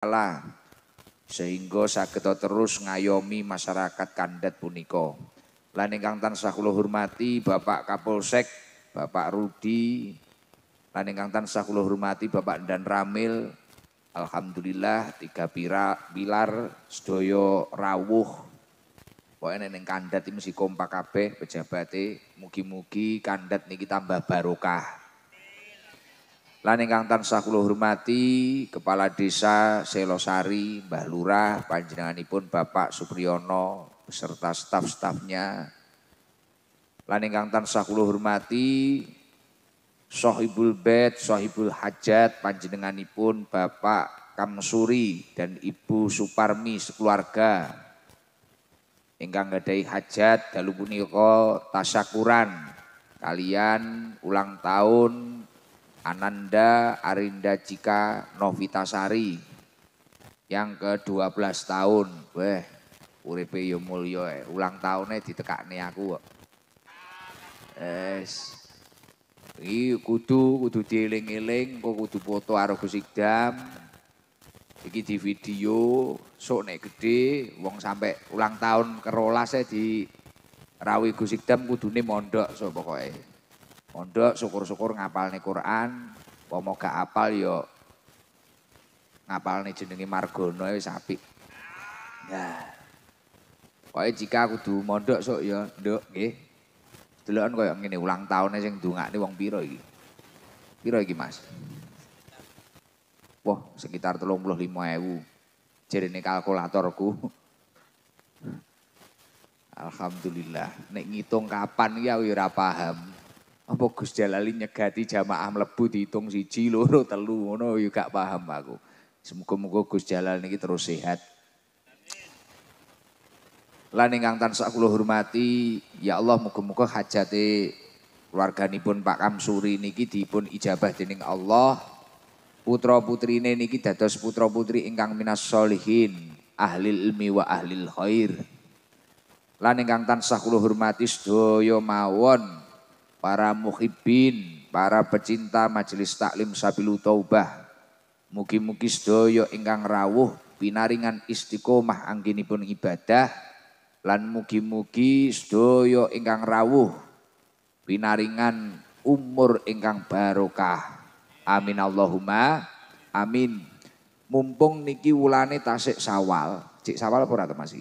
taala sehingga sageta terus ngayomi masyarakat kandat puniko Lan ingkang tansah kula hormati Bapak Kapolsek, Bapak Rudi, lan ingkang tansah kula hormati Bapak Dan Ramil, Alhamdulillah tiga pira, pilar sedaya rawuh. Pokoknya neng kandat ini mesti kompak kabeh pejabaté mugi-mugi kandat niki tambah barokah. Lan ingkang tansah kula hormati Kepala Desa Selosari Mbah Lurah panjenenganipun Bapak Supriyono beserta staf-stafnya. Lan ingkang tansah kula hormati Sohibul Bet, Sohibul Hajat panjenenganipun Bapak Kamsuri dan Ibu Suparmi sekeluarga. Ingkang gadai hajat dalu punika tasakuran kalian ulang tahun Ananda Arinda Cika Novitasari yang ke-12 tahun. Weh, uripe yo mulya, eh. ulang tahunnya ditekakne aku kok. Es. Iki kudu kudu dieling-eling, kok kudu foto karo Sigdam. Ikdam. Iki di video, sok nek gede wong sampe ulang tahun kerolas e di Rawi Gusikdam, Ikdam kudune mondok so pokoke. Pondok syukur-syukur ngapal nih Quran, mau gak apal yo ngapal nih jenengi Margono ya sapi. Ya. Pokoknya jika aku du mondok sok ya, nduk nggih. kau koyo ngene ulang tahunnya sing nih wong biro iki? biro iki, Mas? Wah, sekitar lima 35.000. Jerene kalkulatorku. Alhamdulillah, nek ngitung kapan ya ora paham. Apa Gus Jalali nyegati jamaah mlebu dihitung siji, loro, telu ngono ya gak paham aku. Semoga-moga Gus Jalal niki terus sehat. Lan ingkang tansah kula hormati, ya Allah muga-muga hajate keluarganipun Pak Kamsuri niki dipun ijabah dening Allah. Putra-putrine niki dados putra-putri ingkang minas solihin, ahli ilmi wa ahli khair. Lan ingkang tansah kula hormati sedaya mawon para muhibbin, para pecinta majelis taklim Sabilu Taubah. Mugi-mugi sedaya ingkang rawuh pinaringan istiqomah pun ibadah lan mugi-mugi sedaya ingkang rawuh pinaringan umur ingkang barokah. Amin Allahumma amin. Mumpung niki wulane tasik Sawal. Cik Sawal apa rata Mas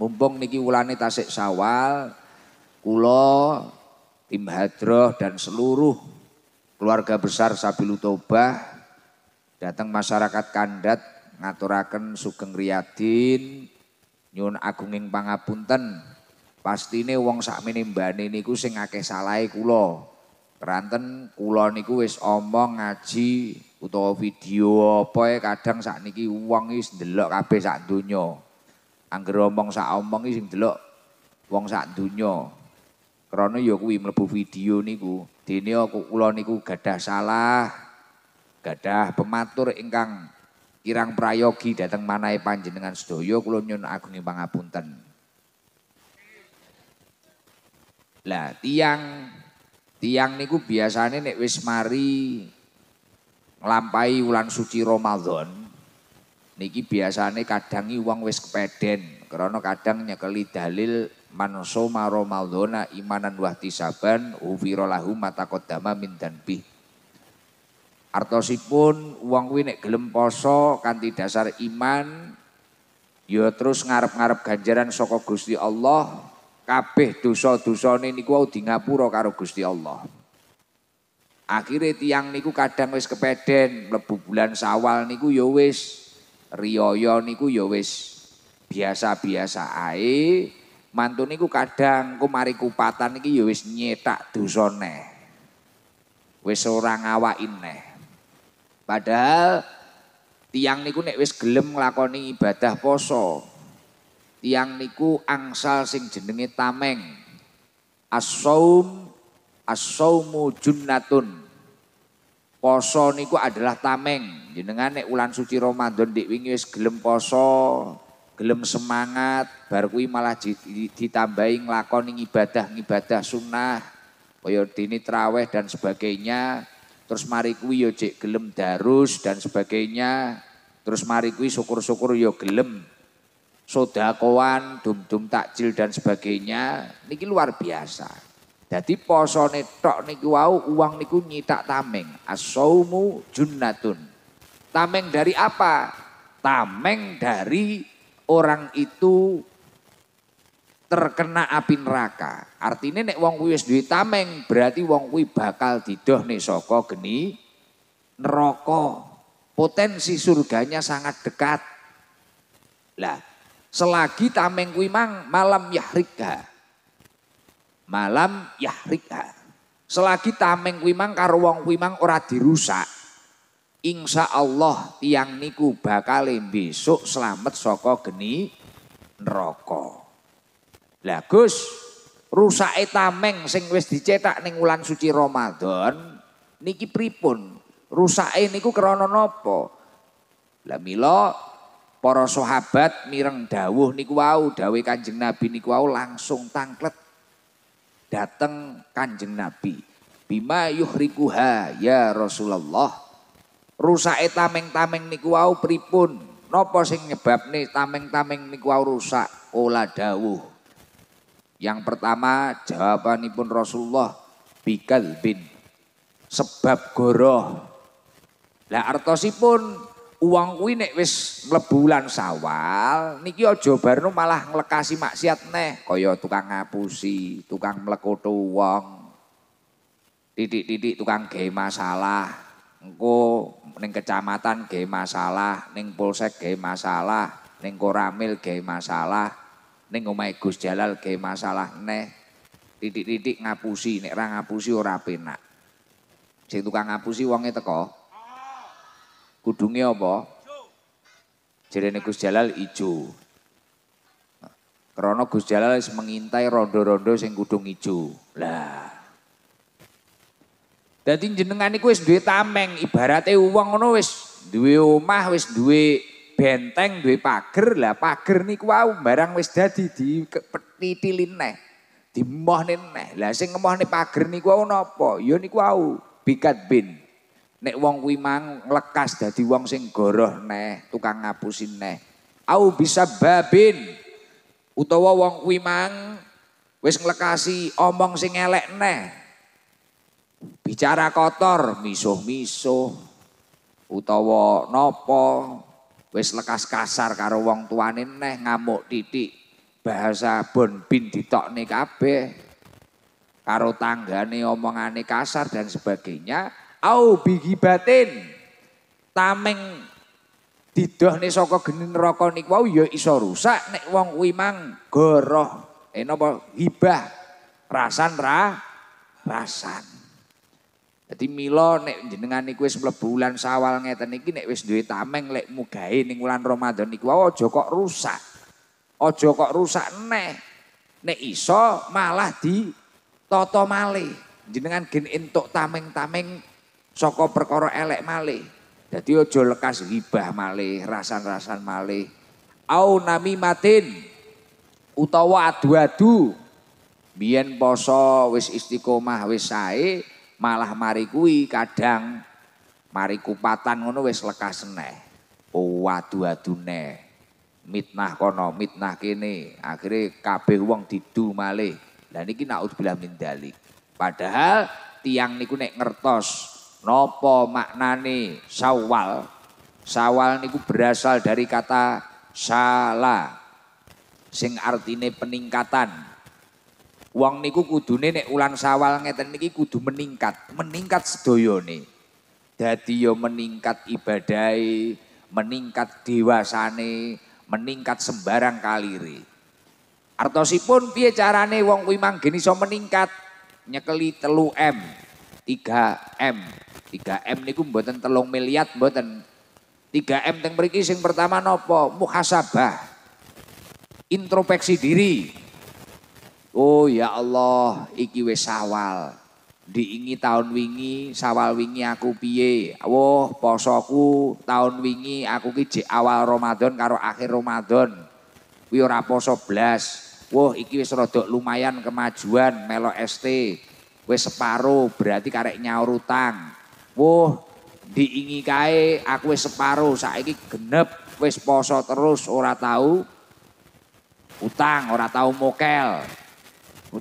Mumpung niki wulane tasik Sawal kulo tim Hadroh dan seluruh keluarga besar Sabilu Toba datang masyarakat kandat ngaturaken sugeng riyadin nyun agunging pangapunten pastine wong sakmene mbane niku sing akeh salahe kula keranten kula niku wis omong ngaji utawa video apa ya kadang saat wong wis ndelok kabeh sak donya angger omong sak omong sing delok wong sak donya Krono ya kuwi mlebu video niku. Dene aku kula niku gadah salah, gadah pematur ingkang kirang prayogi dateng manahe panjenengan sedaya kula nyun agungi pangapunten. Lah tiang tiang niku biasane nek wis mari nglampahi wulan suci Ramadan niki biasane kadangi wong wis kepeden karena kadang nyekeli dalil man soma ramadhana imanan wahtisaban ufira lahu mataqaddama min danbih Artosipun wong kuwi nek gelem poso kanthi dasar iman ya terus ngarep-ngarep ganjaran saka Gusti Allah kabeh dosa-dosane niku wau di ngapura karo Gusti Allah. akhirnya tiang niku kadang wis kepeden mlebu bulan Sawal niku ya wis riyaya niku ya wis biasa-biasa ae Mantu niku kadang ku mari kupatan iki ya wis nyetak dusone, Wis ora ngawaki neh. Padahal tiang niku nek wis gelem nglakoni ibadah poso. Tiang niku angsal sing jenenge tameng. As-saum as-saumu junnatun. Poso niku adalah tameng. Jenengan nek ulan suci Ramadan dik wingi wis gelem poso, gelem semangat bar kuwi malah ditambahi nglakoni ibadah-ibadah sunnah kaya dini traweh dan sebagainya terus mari kuwi yo ya, cek gelem darus dan sebagainya terus mari kuwi syukur-syukur yo ya, gelem sodakoan dum-dum takjil dan sebagainya niki luar biasa jadi posone tok niku wau uang niku nyitak tameng asaumu junnatun tameng dari apa tameng dari orang itu terkena api neraka. Artinya nek wong kuwi wis duwe tameng, berarti wong kuwi bakal didoh nih saka geni neraka. Potensi surganya sangat dekat. Lah, selagi tameng kuwi mang malam yahrika. Malam yahrika. Selagi tameng kuwi mang karo wong kuwi mang ora dirusak. Insya Allah tiang niku bakal besok selamat saka geni neraka. Lah Gus, rusake tameng sing wis dicetak ning wulan suci Ramadan niki pripun? Rusake niku krana napa? Lah mila para sahabat mireng dawuh niku wau dawuh Kanjeng Nabi niku wau langsung tangklet dateng Kanjeng Nabi. Bima yuhrikuha ya Rasulullah rusake tameng-tameng niku wau pripun? Napa sing nyebabne tameng-tameng niku wau rusak? Ola dawuh. Yang pertama jawabanipun Rasulullah bikal bin sebab goroh. Lah artosipun uang kuwi nek wis mlebu sawal niki aja barno malah nglekasi maksiat neh kaya tukang ngapusi, tukang mlekoto wong. Titik-titik tukang gawe masalah engko ning kecamatan ge masalah, ning polsek ge masalah, ning koramil ge masalah, ning omahe Gus Jalal ge masalah neh. Titik-titik ngapusi, nek ra ngapusi ora penak. Sing tukang ngapusi wonge teko. Kudunge apa? Jerene Gus Jalal ijo. Krana Gus Jalal wis mengintai rondo-rondo sing kudung ijo. Lah, Dadi jenengan iku wis duwe tameng, ibarate wong ngono wis duwe omah, wis duwe benteng, duwe pager. Lah pager niku wau barang wis dadi dititilin neh. Dimohne neh. Lah sing ngemohne pager niku wau napa? Ya niku wau bikat bin. Nek wong kuwi mang lekas dadi wong sing goroh neh, tukang ngapusin neh. Au bisa babin. Utawa wong kuwi mang wis nglekasi omong sing elek neh. Bicara kotor misuh-misuh utawa nopo wis lekas kasar karo wong tuane neh ngamuk titik bahasa bon bin ditokne kabeh karo tanggane omongane kasar dan sebagainya au bigi batin tameng nih soko geni neraka nih wau ya iso rusak nek wong wimang mang goroh eh nopo hibah rasan ra rasan jadi Milo nek jenengan niku wis mlebu bulan sawal ngeten iki nek wis duwe tameng lek mukai ning wulan Ramadan niku aja kok rusak. Aja kok rusak neh. Nek iso malah di toto malih. Jenengan gen entuk tameng-tameng saka perkara elek malih. Jadi aja lekas hibah malih, rasan-rasan malih. Au nami matin utawa adu-adu. Biyen poso wis istiqomah wis sae, malah mari kuwi kadang mari kupatan ngono wis lekas seneh. Oh adu-adune. Mitnah kono, mitnah kini Akhirnya kabeh wong didu malih. Lah niki naudzubillah min dalik. Padahal tiang niku nek ngertos nopo maknani sawal, sawal niku berasal dari kata salah, sing artine peningkatan. Wong niku kudune nek ulan Sawal ngeten niki kudu meningkat, meningkat sedoyone. Dadi yo ya meningkat ibadai, meningkat dewasane, meningkat sembarang kaliri. Artosipun piye carane wong kuwi manggen iso meningkat? Nyekeli telu m 3M. 3M niku mboten telung miliar mboten. 3M teng mriki sing pertama nopo, Muhasabah. Intropeksi diri. Oh ya Allah, iki wis Sawal. Diingi tahun wingi, Sawal wingi aku piye? Wah, posoku tahun wingi aku ki awal Ramadan karo akhir Ramadan. Kuwi ora poso blas. Wah, iki wis rada lumayan kemajuan melo ST. Wis separo, berarti karek nyaur utang. Wah, diingi kae aku wis separo, saiki genep wis poso terus ora tahu utang, ora tahu mokel.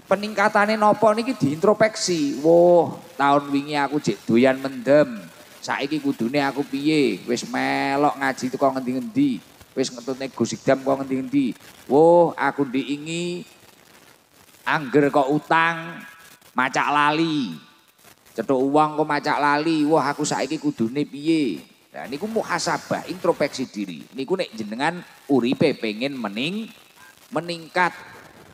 Peningkatannya nopo niki diintropeksi. Wo, tahun wingi aku jek doyan mendem. Saiki kudune aku piye? Wis melok ngaji teko ngendi ngendi Wis ngetutne Gus Hikdam kok ngendi ngendi Wah, aku diingi angger kok utang macak lali. Cetuk uang kok macak lali. Wah, aku saiki kudune piye? Nah, niku muhasabah, Intropeksi diri. Niku nek jenengan uripe pengen mening meningkat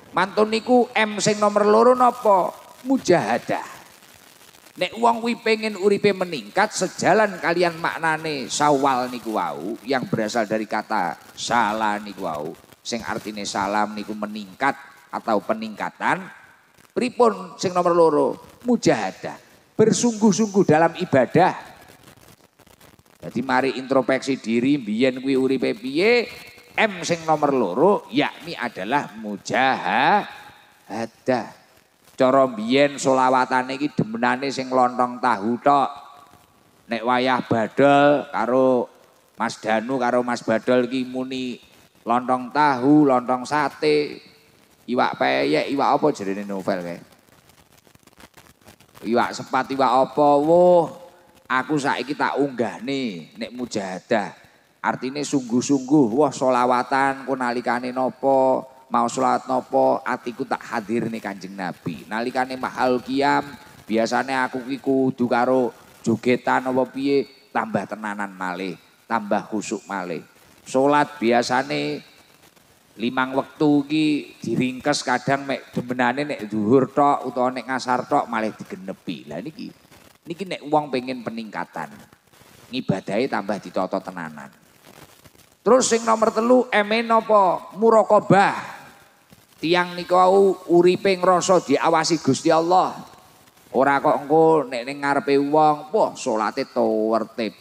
Mantun niku M sing nomor loro nopo Mujahadah. Nek uang wi pengen uripe meningkat sejalan kalian maknane sawal niku wau yang berasal dari kata salah niku wau sing artine salam niku meningkat atau peningkatan pripun sing nomor loro mujahadah bersungguh-sungguh dalam ibadah jadi mari introspeksi diri biyen kuwi uripe piye M sing nomor loro yakni adalah mujahadah. Cara biyen selawatane iki demenane sing lontong tahu tok. Nek wayah badal karo Mas Danu karo Mas Badal iki muni lontong tahu, lontong sate, iwak peyek, iwak apa jerene novel kae. Iwak sepat, iwak apa, wuh. Aku saiki tak unggah nih, nek mujahadah. Artinya sungguh-sungguh, wah solawatan, ku nalikane nopo, mau sholat nopo, atiku tak hadir nih kanjeng Nabi. Nalikane mahal kiam, biasanya aku kiku dukaro jogetan apa piye, tambah tenanan malih, tambah khusuk malih. Sholat nih limang waktu ki diringkes kadang mek demenane nek zuhur tok utawa nek ngasar tok malih digenepi. Lah niki niki nek wong pengen peningkatan, ngibadahi tambah ditoto tenanan. Terus sing nomor telu eme nopo murokobah. Tiang nikau uripe ngerosok diawasi gusti Allah. Ora kok engko nek ning ngarepe wong, wah salate tertib.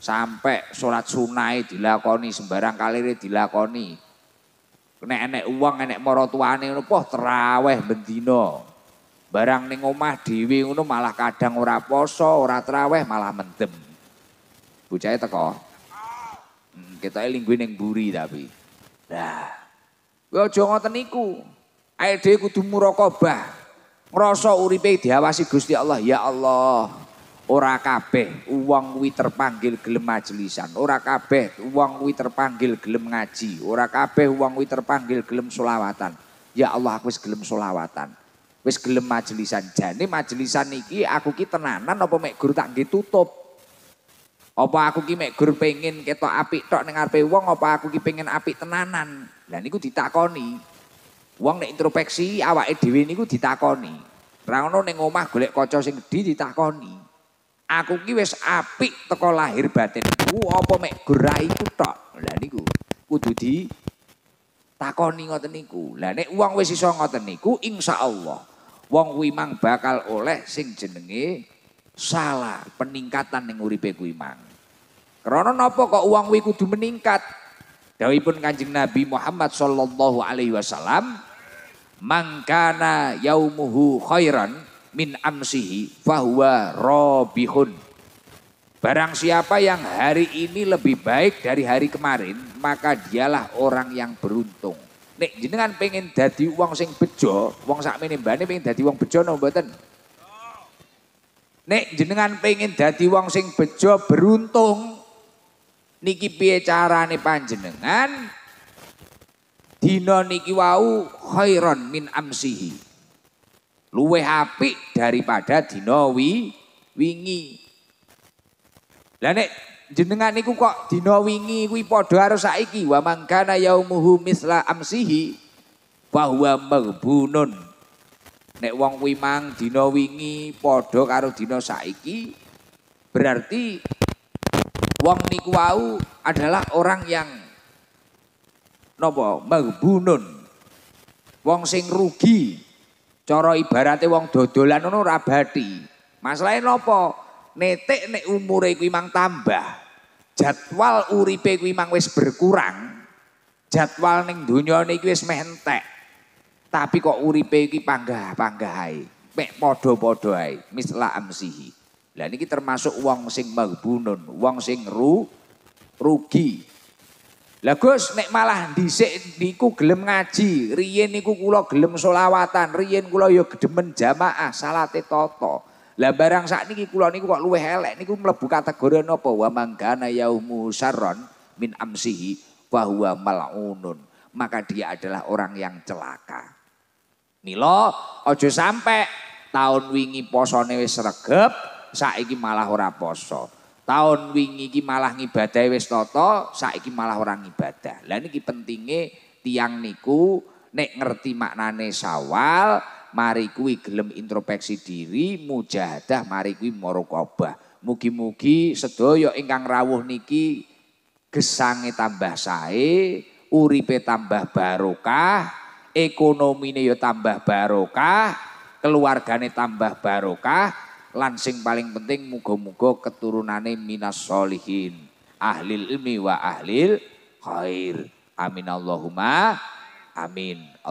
Sampai salat sunai dilakoni sembarang kalire dilakoni. Nek enek uang, enek maro tuane ngono, wah traweh bendina. Barang ning omah dhewe ngono malah kadang ora poso, ora traweh malah mendem. Bocahe teko. Kita lingguh yang buri tapi. Nah. Gue ojo ngoten niku. Ae dhewe kudu muraqabah. Ngrasa uripe diawasi Gusti Allah, ya Allah. Ora kabeh uang kuwi terpanggil gelem majelisan, ora kabeh uang kuwi terpanggil gelem ngaji, ora kabeh uang kuwi terpanggil gelem solawatan. Ya Allah aku wis gelem solawatan. Wis gelem majelisan. Jane majelisan iki aku ki tenanan apa mek guru tak nggih tutup. Apa aku ki mek gur pengin ketok apik tok ning arepe wong apa aku ki pengin apik tenanan. Lah niku ditakoni. Wong nek introspeksi awake dhewe niku ditakoni. Ra ngono ning omah golek kaca sing gedhi ditakoni. Aku ki wis apik teko lahir batinku apa mek gur ra iku tok. Lah niku kudu di takoni ngoten niku. Lah nek wong wis iso ngoten niku insyaallah wong kuwi mang bakal oleh sing jenenge salah peningkatan yang uripe kuwi mang. Krana nopo kok uang kuwi kudu meningkat? pun Kanjeng Nabi Muhammad sallallahu alaihi wasallam, "Mangkana yaumuhu khairan min amsihi fahuwa robihun." Barang siapa yang hari ini lebih baik dari hari kemarin, maka dialah orang yang beruntung. Nek jenengan pengen jadi uang sing bejo, uang sakmene mbane pengen jadi uang bejo napa Nek jenengan pengen dadi wong sing bejo beruntung niki piye carane panjenengan dina niki wau khairon min amsihi luweh apik daripada dina wi wingi lah nek jenengan niku kok dina wingi kuwi padha karo saiki wa mangkana yaumuhu misla amsihi bahwa maghbunun Nek wong kuwi mang dina wingi padha karo dina saiki berarti wong niku wau adalah orang yang napa magbunun. Wong sing rugi. Cara ibarate wong dodolan ngono ora bathi. Masalahe napa? Netik nek umure kuwi mang tambah. Jadwal uripe kuwi mang wis berkurang. Jadwal ning donya niki wis meh entek. Tapi kok uripe iki panggah-panggah ae. Mek padha-padha ae, misla amsihi. Lah niki termasuk wong sing maghbunun, wong sing ru rugi. Lah Gus nek malah dhisik niku gelem ngaji, riyen niku kula gelem solawatan, riyen kula ya gedemen jamaah salate toto. Lah barang niki kula niku kok luwih elek niku mlebu kategori napa wa manggana yaumu sarron min amsihi bahwa mal'unun. Maka dia adalah orang yang celaka. Mila aja sampe taun wingi posone wis regep, saiki malah ora poso. Taun wingi iki malah ngibadahe wis tata, saiki malah ora ngibadah. Lah niki pentinge tiang niku nek ngerti maknane sawal, mari kuwi gelem introspeksi diri, mujahadah mari kuwi morokobah. Mugi-mugi sedaya ingkang rawuh niki gesange tambah sae, uripe tambah barokah, Ekonomi ini yo ya tambah barokah, keluargane tambah barokah, lan paling penting mugo mugo keturunane minas solihin, ahli ilmi wa ahli khair. Amin Allahumma amin.